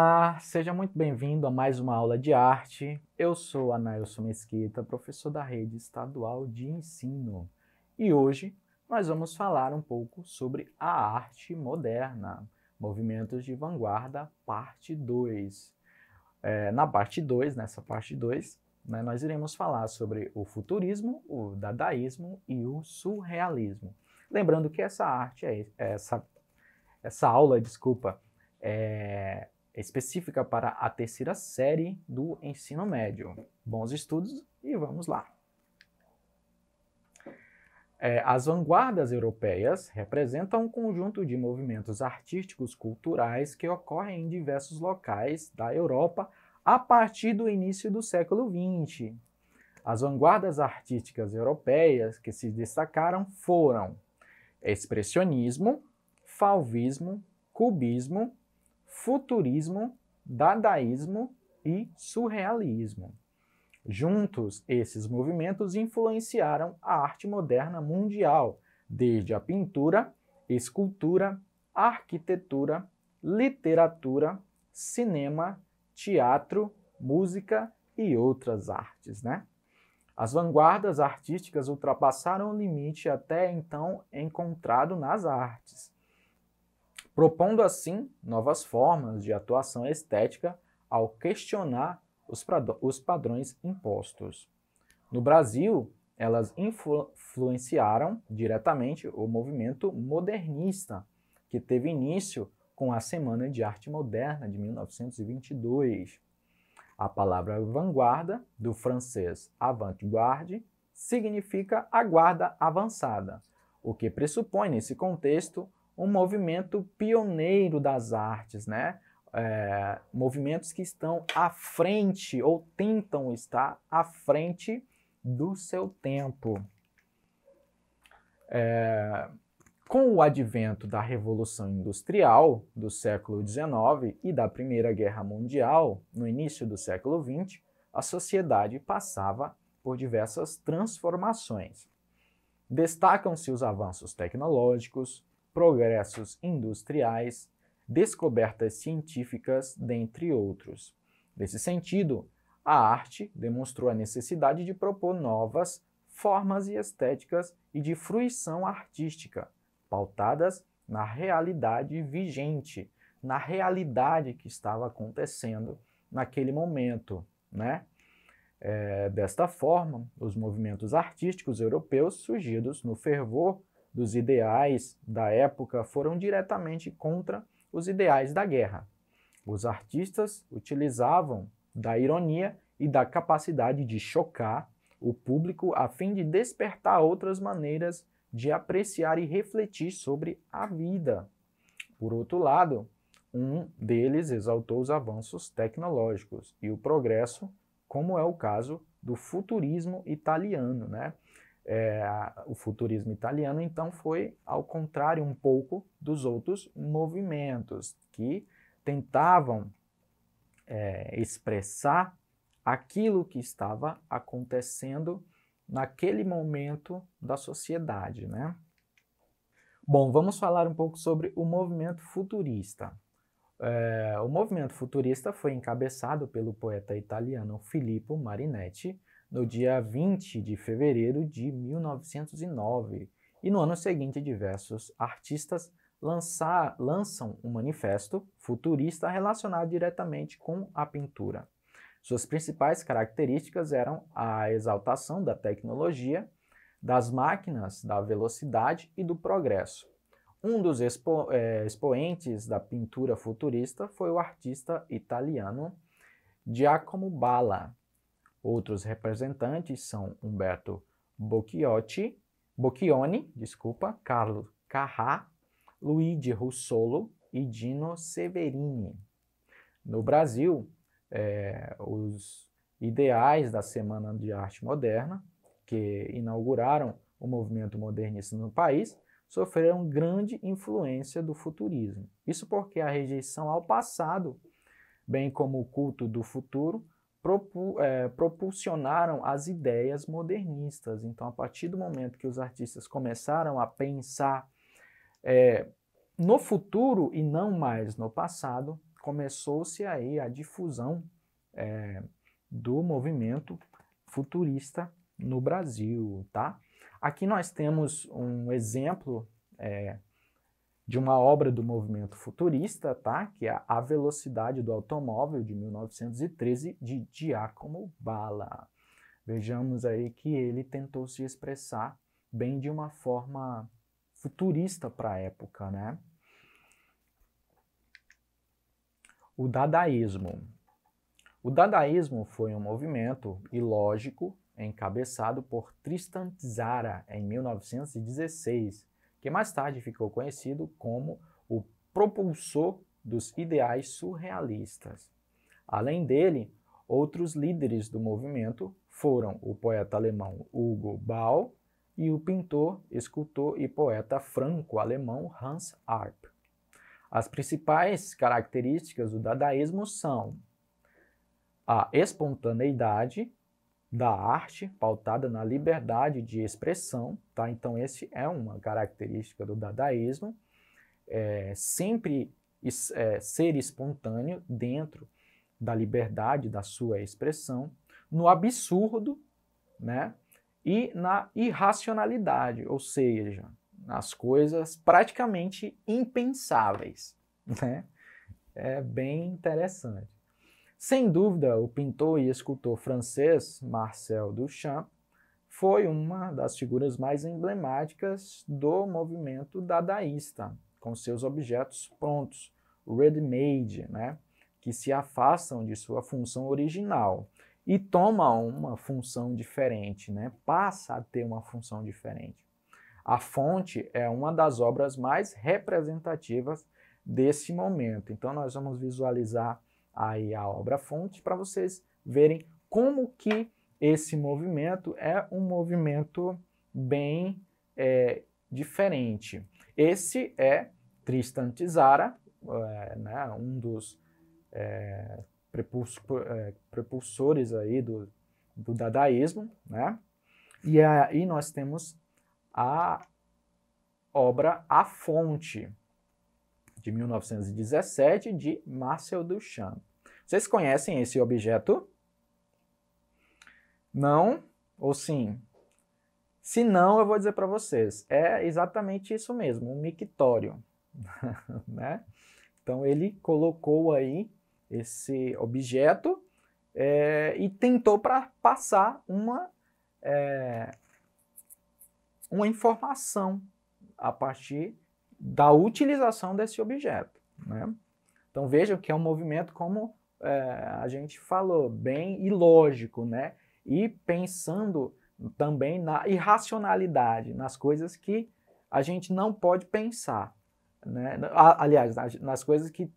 Olá, seja muito bem-vindo a mais uma aula de arte. Eu sou Anailson Mesquita, professor da rede estadual de ensino, e hoje nós vamos falar um pouco sobre a arte moderna, movimentos de vanguarda, parte 2. É, na parte 2, nessa parte 2, né, nós iremos falar sobre o futurismo, o dadaísmo e o surrealismo. Lembrando que essa arte, é, essa, essa aula, desculpa, é, específica para a terceira série do ensino médio. Bons estudos e vamos lá! É, as vanguardas europeias representam um conjunto de movimentos artísticos culturais que ocorrem em diversos locais da Europa a partir do início do século XX. As vanguardas artísticas europeias que se destacaram foram expressionismo, Falvismo, cubismo futurismo, dadaísmo e surrealismo. Juntos, esses movimentos influenciaram a arte moderna mundial, desde a pintura, escultura, arquitetura, literatura, cinema, teatro, música e outras artes, né? As vanguardas artísticas ultrapassaram o limite até então encontrado nas artes propondo assim novas formas de atuação estética ao questionar os, os padrões impostos. No Brasil, elas influ influenciaram diretamente o movimento modernista, que teve início com a Semana de Arte Moderna de 1922. A palavra vanguarda, do francês avant-garde, significa a guarda avançada, o que pressupõe nesse contexto um movimento pioneiro das artes, né? É, movimentos que estão à frente ou tentam estar à frente do seu tempo. É, com o advento da Revolução Industrial do século XIX e da Primeira Guerra Mundial, no início do século XX, a sociedade passava por diversas transformações. Destacam-se os avanços tecnológicos, progressos industriais, descobertas científicas, dentre outros. Nesse sentido, a arte demonstrou a necessidade de propor novas formas e estéticas e de fruição artística, pautadas na realidade vigente, na realidade que estava acontecendo naquele momento, né? É, desta forma, os movimentos artísticos europeus, surgidos no fervor dos ideais da época foram diretamente contra os ideais da guerra. Os artistas utilizavam da ironia e da capacidade de chocar o público a fim de despertar outras maneiras de apreciar e refletir sobre a vida. Por outro lado, um deles exaltou os avanços tecnológicos e o progresso, como é o caso do futurismo italiano, né? é, o futurismo italiano, então foi ao contrário um pouco dos outros movimentos que tentavam é, expressar aquilo que estava acontecendo naquele momento da sociedade, né? Bom, vamos falar um pouco sobre o movimento futurista. É, o movimento futurista foi encabeçado pelo poeta italiano Filippo Marinetti, no dia 20 de fevereiro de 1909. E no ano seguinte, diversos artistas lançar, lançam um manifesto futurista relacionado diretamente com a pintura. Suas principais características eram a exaltação da tecnologia, das máquinas, da velocidade e do progresso. Um dos expo, é, expoentes da pintura futurista foi o artista italiano Giacomo Balla, Outros representantes são Humberto Bocchiotti, Bocchioni, desculpa, Carlo Carrá, Luigi Russolo e Dino Severini. No Brasil, é, os ideais da Semana de Arte Moderna, que inauguraram o movimento modernista no país, sofreram grande influência do futurismo. Isso porque a rejeição ao passado, bem como o culto do futuro, propu, é, propulsionaram as ideias modernistas. Então, a partir do momento que os artistas começaram a pensar é, no futuro e não mais no passado, começou-se aí a difusão é, do movimento futurista no Brasil, tá? Aqui nós temos um exemplo é, de uma obra do movimento futurista, tá? que é A Velocidade do Automóvel, de 1913, de Giacomo Bala. Vejamos aí que ele tentou se expressar bem de uma forma futurista para a época. Né? O dadaísmo. O dadaísmo foi um movimento ilógico encabeçado por Tristan Tzara em 1916 que mais tarde ficou conhecido como o propulsor dos ideais surrealistas. Além dele, outros líderes do movimento foram o poeta alemão Hugo Ball e o pintor, escultor e poeta franco-alemão Hans Arp. As principais características do dadaísmo são a espontaneidade, da arte, pautada na liberdade de expressão, tá? Então, esse é uma característica do dadaísmo, é, sempre é, ser espontâneo dentro da liberdade da sua expressão, no absurdo, né? E na irracionalidade, ou seja, nas coisas praticamente impensáveis, né? É bem interessante. Sem dúvida, o pintor e escultor francês Marcel Duchamp foi uma das figuras mais emblemáticas do movimento dadaísta, com seus objetos prontos, ready-made, né, que se afastam de sua função original e toma uma função diferente, né, passa a ter uma função diferente. A fonte é uma das obras mais representativas desse momento. Então nós vamos visualizar aí a obra fonte para vocês verem como que esse movimento é um movimento bem é, diferente. Esse é Tristan Tzara, é, né, um dos é, é aí do, do dadaísmo, né? E aí nós temos a obra A Fonte, de 1917, de Marcel Duchamp. Vocês conhecem esse objeto? Não ou sim? Se não, eu vou dizer para vocês, é exatamente isso mesmo, um mictório, né? Então ele colocou aí esse objeto é, e tentou para passar uma é, uma informação a partir da utilização desse objeto, né? Então vejam que é um movimento como é, a gente falou, bem ilógico, né? E pensando também na irracionalidade, nas coisas que a gente não pode pensar. Né? Aliás, nas coisas que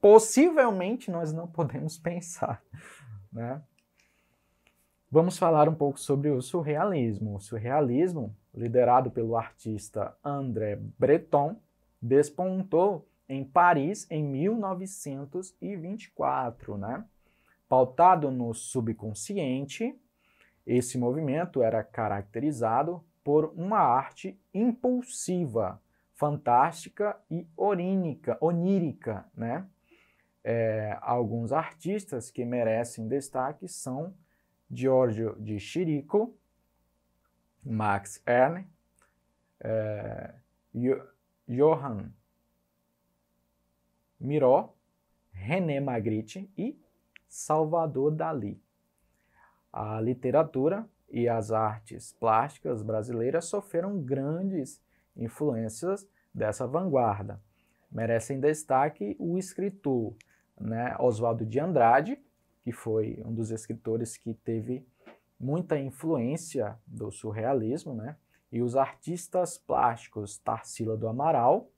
possivelmente nós não podemos pensar. Né? Vamos falar um pouco sobre o surrealismo. O surrealismo, liderado pelo artista André Breton, despontou em Paris em 1924, né? Pautado no subconsciente, esse movimento era caracterizado por uma arte impulsiva, fantástica e orínica, onírica, né? É, alguns artistas que merecem destaque são Giorgio de Chirico, Max Ernst, é, Johann Miró, René Magritte e Salvador Dali. A literatura e as artes plásticas brasileiras sofreram grandes influências dessa vanguarda. Merecem destaque o escritor né, Oswaldo de Andrade, que foi um dos escritores que teve muita influência do surrealismo, né, e os artistas plásticos Tarsila do Amaral,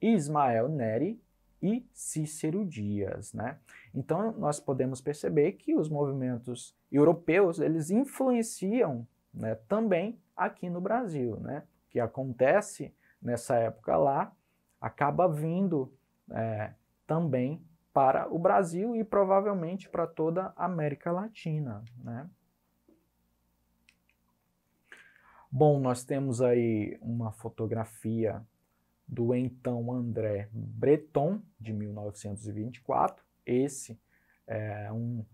Ismael Neri e Cícero Dias, né? Então nós podemos perceber que os movimentos europeus eles influenciam né, também aqui no Brasil, né? O que acontece nessa época lá acaba vindo é, também para o Brasil e provavelmente para toda a América Latina, né? Bom, nós temos aí uma fotografia do então André Breton, de 1924. Esse é um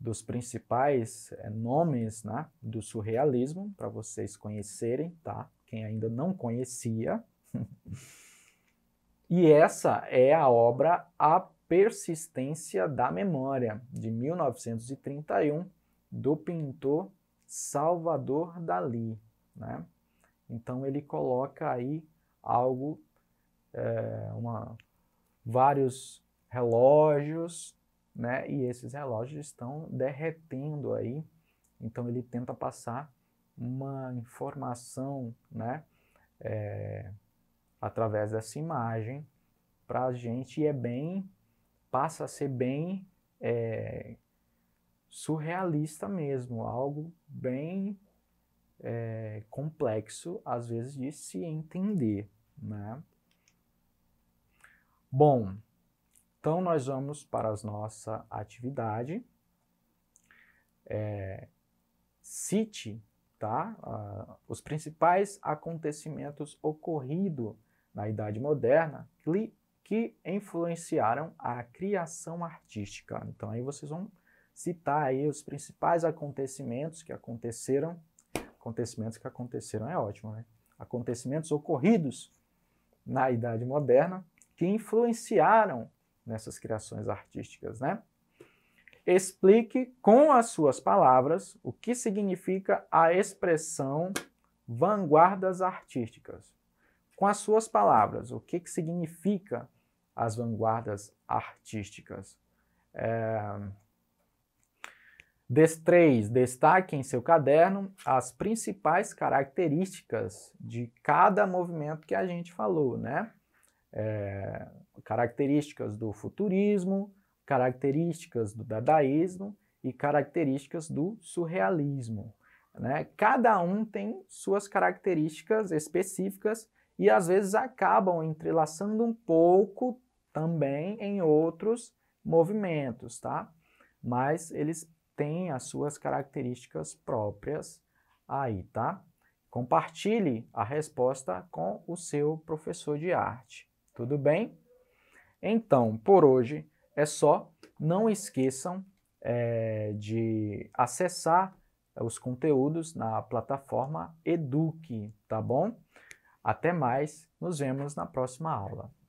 dos principais é, nomes né, do surrealismo, para vocês conhecerem, tá? Quem ainda não conhecia. e essa é a obra A Persistência da Memória, de 1931, do pintor Salvador Dali, né? Então ele coloca aí algo, é, uma, vários relógios, né? E esses relógios estão derretendo aí, então ele tenta passar uma informação, né? É, através dessa imagem para a gente e é bem passa a ser bem é, surrealista mesmo, algo bem é, complexo às vezes de se entender. Né? Bom, então nós vamos para a nossa atividade. É, cite tá? Uh, os principais acontecimentos ocorridos na Idade Moderna que, que influenciaram a criação artística. Então aí vocês vão citar aí os principais acontecimentos que aconteceram. Acontecimentos que aconteceram é ótimo, né? Acontecimentos ocorridos na Idade Moderna que influenciaram nessas criações artísticas, né? Explique com as suas palavras o que significa a expressão vanguardas artísticas. Com as suas palavras, o que, que significa as vanguardas artísticas? É d destaque em seu caderno as principais características de cada movimento que a gente falou, né? É, características do futurismo, características do dadaísmo e características do surrealismo. Né? Cada um tem suas características específicas e às vezes acabam entrelaçando um pouco também em outros movimentos, tá? Mas eles tem as suas características próprias aí, tá? Compartilhe a resposta com o seu professor de arte, tudo bem? Então, por hoje é só. Não esqueçam é, de acessar os conteúdos na plataforma Eduque, tá bom? Até mais, nos vemos na próxima aula.